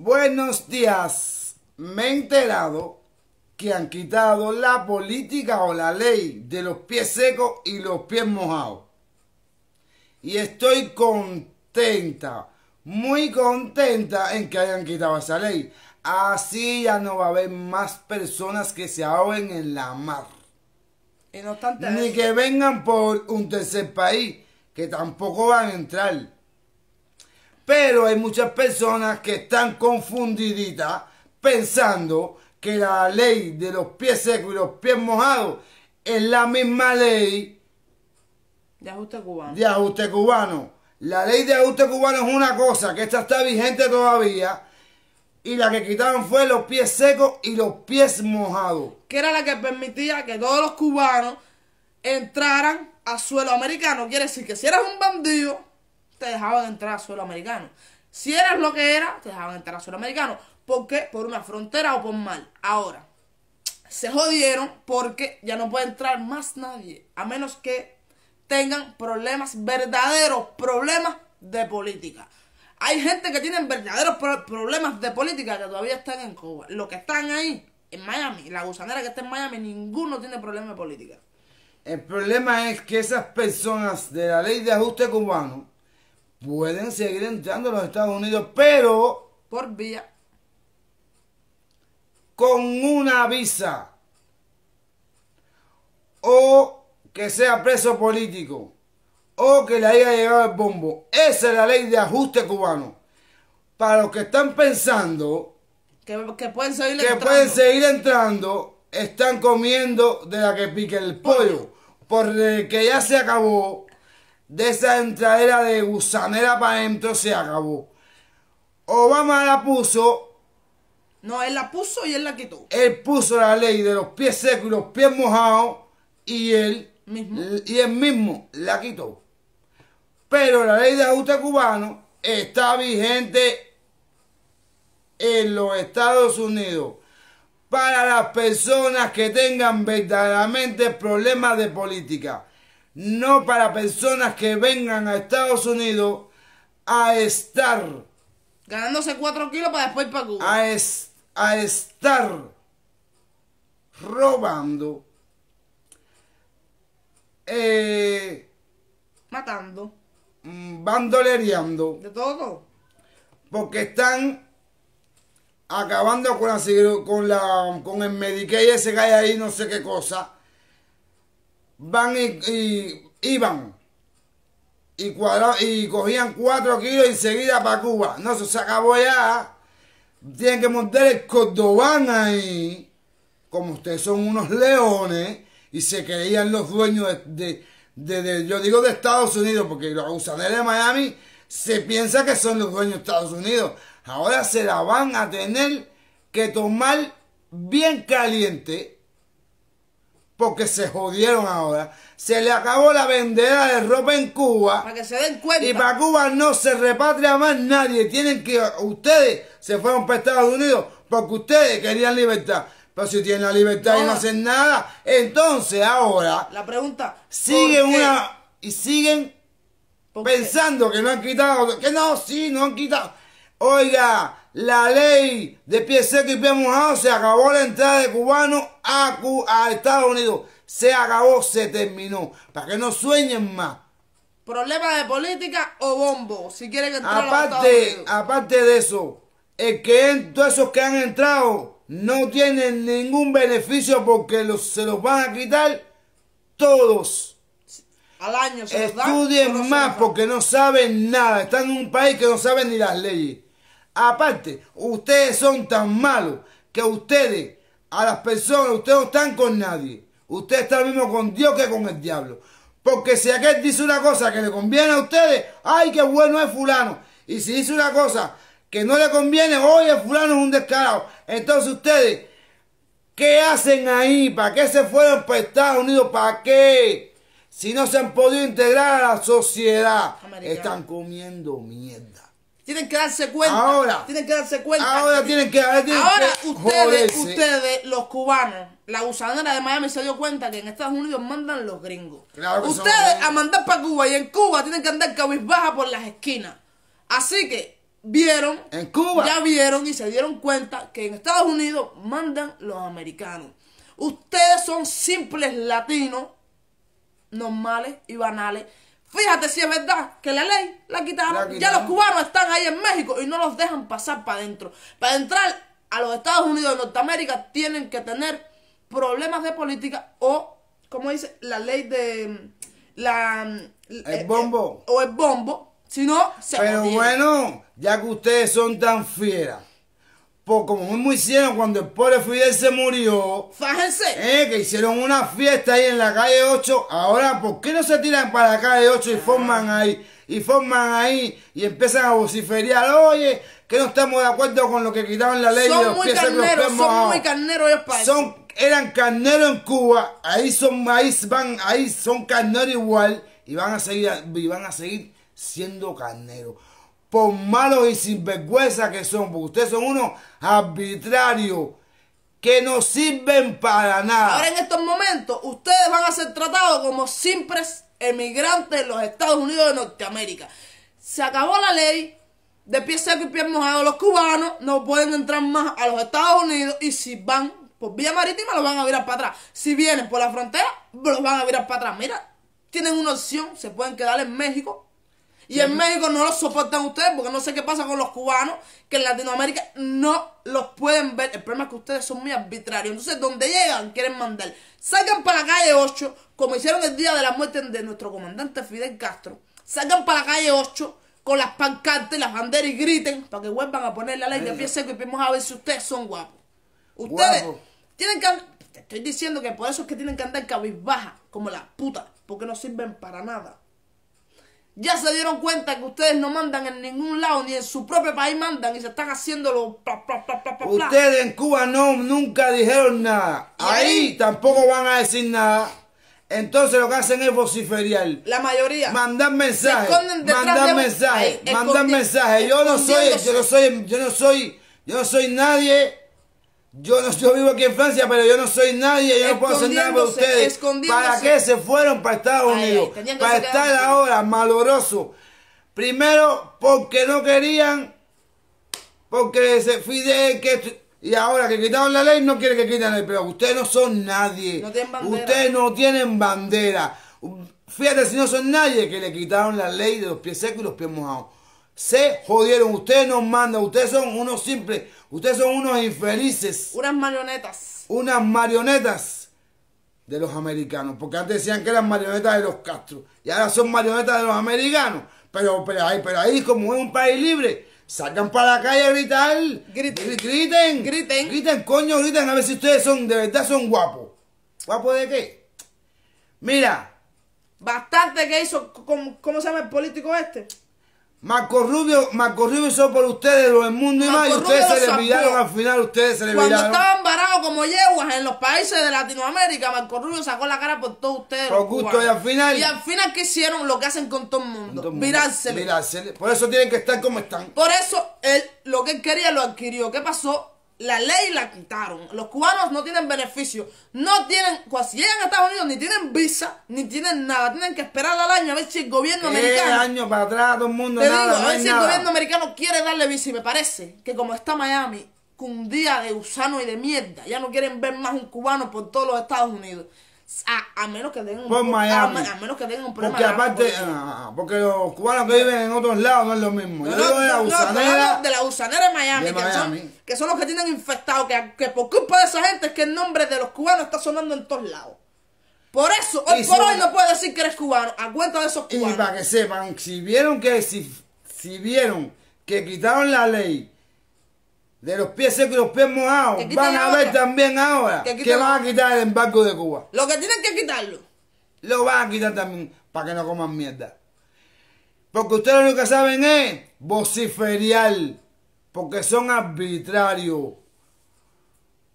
Buenos días. Me he enterado que han quitado la política o la ley de los pies secos y los pies mojados. Y estoy contenta, muy contenta en que hayan quitado esa ley. Así ya no va a haber más personas que se ahoguen en la mar. Ni que vengan por un tercer país, que tampoco van a entrar pero hay muchas personas que están confundiditas pensando que la ley de los pies secos y los pies mojados es la misma ley de ajuste cubano. De ajuste cubano. La ley de ajuste cubano es una cosa, que esta está vigente todavía. Y la que quitaron fue los pies secos y los pies mojados. Que era la que permitía que todos los cubanos entraran a suelo americano. Quiere decir que si eras un bandido, te dejaban entrar a suelo americano. Si eras lo que era, te dejaban entrar a suelo americano. ¿Por qué? Por una frontera o por mal. Ahora, se jodieron porque ya no puede entrar más nadie. A menos que tengan problemas, verdaderos problemas de política. Hay gente que tiene verdaderos problemas de política que todavía están en Cuba. Los que están ahí, en Miami, la gusanera que está en Miami, ninguno tiene problemas de política. El problema es que esas personas de la ley de ajuste cubano pueden seguir entrando a los Estados Unidos, pero... Por vía. Con una visa. O que sea preso político. O que le haya llegado el bombo. Esa es la ley de ajuste cubano. Para los que están pensando... Que, pueden seguir que pueden seguir entrando. Están comiendo de la que pique el pollo. Porque ya se acabó de esa entradera de gusanera para adentro se acabó. Obama la puso. No, él la puso y él la quitó. Él puso la ley de los pies secos y los pies mojados y él ¿Mismo? y él mismo la quitó. Pero la ley de ajuste cubano está vigente en los Estados Unidos para las personas que tengan verdaderamente problemas de política no para personas que vengan a Estados Unidos a estar. Ganándose cuatro kilos para después ir para A, es, a estar robando. Eh, Matando. Mm, bandolereando. De todo. Porque están acabando con la, con la con el Medicaid ese que ahí, no sé qué cosa van y, iban y, y cogían 4 kilos y seguida para Cuba. No, se acabó ya. Tienen que montar el cordobán ahí. Como ustedes son unos leones y se creían los dueños de, yo digo de Estados Unidos, porque los gusaneros de Miami se piensa que son los dueños de Estados Unidos. Ahora se la van a tener que tomar bien caliente porque se jodieron ahora. Se le acabó la vendera de ropa en Cuba. Para que se den cuenta. Y para Cuba no se repatria más nadie. Tienen que. Ustedes se fueron para Estados Unidos porque ustedes querían libertad. Pero si tienen la libertad y no hacen nada, entonces ahora. La pregunta. Siguen una. Y siguen pensando que no han quitado. Que no, sí, no han quitado. Oiga, la ley de pie y pie se acabó la entrada de cubanos a, Estados Unidos. Se acabó, se terminó. Para que no sueñen más. ¿Problema de política o bombo, si quieren entrar aparte, Aparte de eso, es que todos esos que han entrado no tienen ningún beneficio porque se los van a quitar todos. Al año se Estudien más porque no saben nada. Están en un país que no saben ni las leyes. Aparte, ustedes son tan malos que ustedes, a las personas, ustedes no están con nadie. Ustedes están lo mismo con Dios que con el diablo. Porque si aquel dice una cosa que le conviene a ustedes, ¡ay, qué bueno es fulano! Y si dice una cosa que no le conviene, oye, fulano es un descarado. Entonces ustedes, ¿qué hacen ahí? ¿Para qué se fueron para Estados Unidos? ¿Para qué? Si no se han podido integrar a la sociedad, están comiendo mierda. Tienen que darse cuenta. Ahora. Tienen que darse cuenta. Ahora tienen que. Ahora, ustedes, ustedes, los cubanos, la usadora de Miami se dio cuenta que en Estados Unidos mandan los gringos. ustedes ¿eh? a mandar para Cuba y en Cuba tienen que andar cabizbaja por las esquinas. Así que vieron. En Cuba. Ya vieron y se dieron cuenta que en Estados Unidos mandan los americanos. Ustedes son simples latinos normales y banales Fíjate si es verdad que la ley la quitaron. Ya los cubanos están ahí en México y no los dejan pasar para adentro. Para entrar a los Estados Unidos de Norteamérica tienen que tener problemas de política o, como dice, la ley de... Mm, la, mm, el eh, eh, bombo. o el bombo. Si no, se Pero bueno, ya que ustedes son tan fieras como muy hicieron cuando el pobre Fidel se murió. Fájense. Eh, que hicieron una fiesta ahí en la calle 8. Ahora, ¿por qué no se tiran para la calle 8 y ah. forman ahí? Y forman ahí y empiezan a vociferar. Oye, que no estamos de acuerdo con lo que quitaron la ley. Son muy carneros, son muy carneros son, Eran carneros en Cuba. Ahí son, ahí van, ahí son carneros igual. Y van a seguir, y van a seguir siendo carneros por malos y sinvergüenza que son, porque ustedes son unos arbitrarios que no sirven para nada. Ahora en estos momentos, ustedes van a ser tratados como simples emigrantes en los Estados Unidos de Norteamérica. Se acabó la ley de pie seco y pie mojado. Los cubanos no pueden entrar más a los Estados Unidos y si van por vía marítima los van a virar para atrás. Si vienen por la frontera, los van a virar para atrás. Mira, tienen una opción, se pueden quedar en México y en México no lo soportan ustedes, porque no sé qué pasa con los cubanos, que en Latinoamérica no los pueden ver. El problema es que ustedes son muy arbitrarios. Entonces, donde llegan, quieren mandar. Sacan para la calle 8, como hicieron el día de la muerte de nuestro comandante Fidel Castro. Sacan para la calle 8 con las pancartas y las banderas y griten para que vuelvan a poner la ley de pie seco y vamos a ver si ustedes son guapos. Ustedes tienen que te estoy diciendo que por eso es que tienen que andar cabizbaja, como las putas, porque no sirven para nada. Ya se dieron cuenta que ustedes no mandan en ningún lado, ni en su propio país mandan, y se están haciendo los... ustedes en Cuba nunca dijeron nada. Ahí tampoco van a decir nada. Entonces lo que hacen es vociferiar. La mayoría. Mandar mensajes. Mandar mensajes. Mandar mensajes. Yo no soy, yo no soy, yo no soy, yo no soy nadie yo, no, vivo aquí en Francia, pero yo no soy nadie, yo no puedo hacer nada ustedes. ¿Para qué se fueron para Estados Unidos? para estar ahora maloroso. Primero, porque no querían, porque se Fidel que... Y ahora que quitaron la ley, no quiere que quiten el pero Ustedes no son nadie. Ustedes no tienen bandera. Fíjate si no son nadie que le quitaron la ley de los pies secos y los pies mojados. Se jodieron. Ustedes nos mandan. Ustedes son unos simples. Ustedes son unos infelices. Unas marionetas. Unas marionetas de los americanos. Porque antes decían que eran marionetas de los castros. Y ahora son marionetas de los americanos. Pero, pero, ahí, pero ahí, como es un país libre, salgan para la calle a gritar. Griten. Griten. Griten. Griten, coño, griten. A ver si ustedes son, de verdad son guapos. ¿Guapos de qué? Mira. Bastante que hizo, ¿cómo, cómo se llama el político este? Marco Rubio, Marco Rubio hizo por ustedes lo del mundo y más, y ustedes se le pillaron al final, ustedes se le Cuando estaban varados como yeguas en los países de Latinoamérica, Marco Rubio sacó la cara por todos ustedes. gusto, y al final. Y al final, ¿qué hicieron? Lo que hacen con todo el mundo. Mirárselo. Por eso tienen que estar como están. Por eso, él, lo que él quería lo adquirió. ¿Qué pasó? la ley la quitaron. Los cubanos no tienen beneficio. No tienen, cuando llegan a Estados Unidos, ni tienen visa, ni tienen nada. Tienen que esperar al año a ver si el gobierno americano. año para atrás, todo el mundo. a ver si el gobierno americano quiere darle visa. Y me parece que como está Miami, con día de gusano y de mierda, ya no quieren ver más un cubano por todos los Estados Unidos. A, menos que den un A, menos que problema. Porque aparte, ah, ah, ah, porque los cubanos que viven en otros lados no es lo mismo. Yo de la usanera de la gusanera de Miami, Que, son, los que tienen infectados. Que, por culpa de esa gente es que el nombre de los cubanos está sonando en todos lados. Por eso, hoy por hoy no puedes decir que eres cubano, a cuenta de esos cubanos. Y para que sepan, si vieron que, si, si vieron que quitaron la ley de los pies secos y los pies mojados. Van a ver también ahora que, van a quitar el embargo de Cuba. Lo que tienen que quitarlo. Lo van a quitar también para que no coman mierda. Porque ustedes lo único que saben es vociferial Porque son arbitrarios.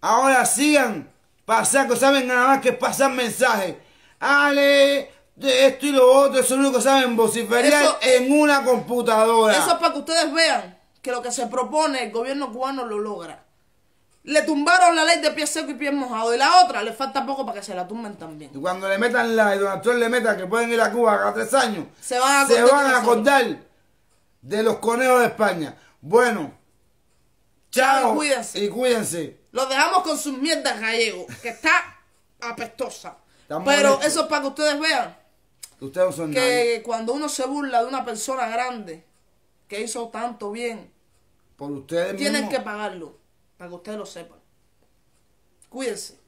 Ahora sigan que saben nada más que pasan mensajes. Ale, de esto y lo otro, eso es lo único que saben vociferial en una computadora. Eso es para que ustedes vean que lo que se propone el gobierno cubano lo logra. Le tumbaron la ley de pies secos y pies mojado. Y la otra, le falta poco para que se la tumben también. Y cuando le metan la, y don le meta que pueden ir a Cuba cada tres años, se van a, acordar de los conejos de España. Bueno, chao. Y cuídense. Los dejamos con sus mierdas gallegos, que está apestosa. Pero eso es para que ustedes vean. Ustedes son que cuando uno se burla de una persona grande que hizo tanto bien, ustedes Tienen que pagarlo, para que ustedes lo sepan. Cuídense.